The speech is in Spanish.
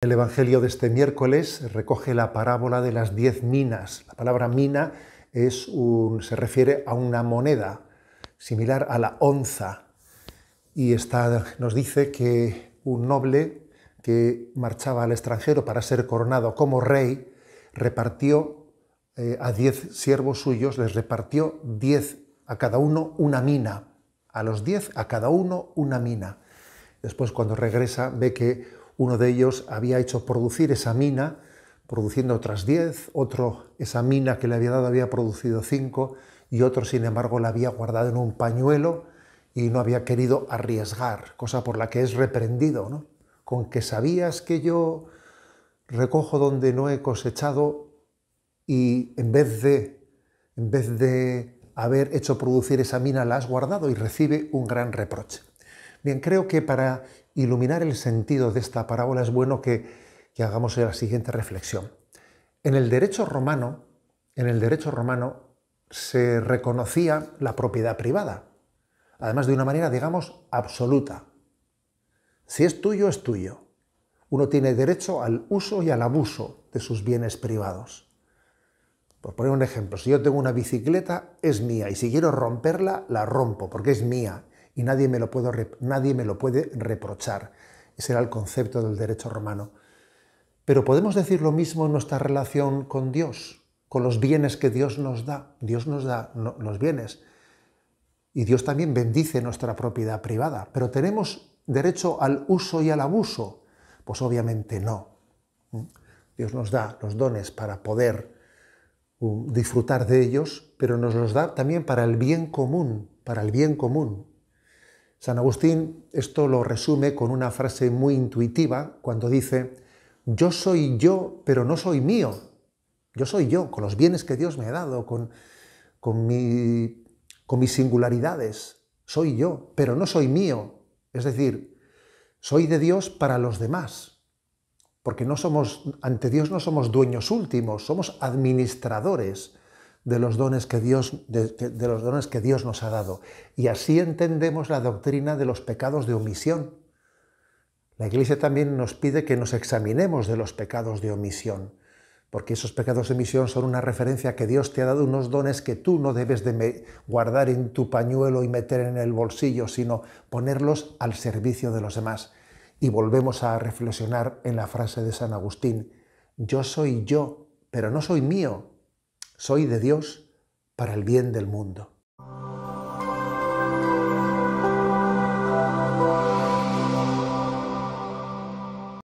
El Evangelio de este miércoles recoge la parábola de las diez minas. La palabra mina es un, se refiere a una moneda similar a la onza y está, nos dice que un noble que marchaba al extranjero para ser coronado como rey repartió eh, a diez siervos suyos, les repartió diez a cada uno una mina, a los diez a cada uno una mina. Después cuando regresa ve que uno de ellos había hecho producir esa mina, produciendo otras 10, otro esa mina que le había dado había producido 5 y otro, sin embargo, la había guardado en un pañuelo y no había querido arriesgar, cosa por la que es reprendido. ¿no? Con que sabías que yo recojo donde no he cosechado y en vez de, en vez de haber hecho producir esa mina la has guardado y recibe un gran reproche. Bien, creo que para iluminar el sentido de esta parábola es bueno que, hagamos la siguiente reflexión. En el derecho romano, en el derecho romano se reconocía la propiedad privada, además de una manera, digamos, absoluta. Si es tuyo, es tuyo. Uno tiene derecho al uso y al abuso de sus bienes privados. Por poner un ejemplo, si yo tengo una bicicleta, es mía, y si quiero romperla, la rompo, porque es mía, y nadie me lo, nadie me lo puede reprochar. Ese era el concepto del derecho romano. Pero podemos decir lo mismo en nuestra relación con Dios, con los bienes que Dios nos da. Dios nos da los bienes. Y Dios también bendice nuestra propiedad privada. Pero ¿tenemos derecho al uso y al abuso? Pues obviamente no. Dios nos da los dones para poder uh, disfrutar de ellos, pero nos los da también para el bien común, para el bien común. San Agustín esto lo resume con una frase muy intuitiva cuando dice, yo soy yo, pero no soy mío. Yo soy yo, con los bienes que Dios me ha dado, con, con, mi, con mis singularidades. Soy yo, pero no soy mío. Es decir, soy de Dios para los demás. Porque no somos, ante Dios no somos dueños últimos, somos administradores de los dones que Dios, de, los dones que Dios nos ha dado. Y así entendemos la doctrina de los pecados de omisión. La Iglesia también nos pide que nos examinemos de los pecados de omisión, porque esos pecados de omisión son una referencia que Dios te ha dado unos dones que tú no debes de guardar en tu pañuelo y meter en el bolsillo, sino ponerlos al servicio de los demás. Y volvemos a reflexionar en la frase de San Agustín, yo soy yo, pero no soy mío, soy de Dios para el bien del mundo.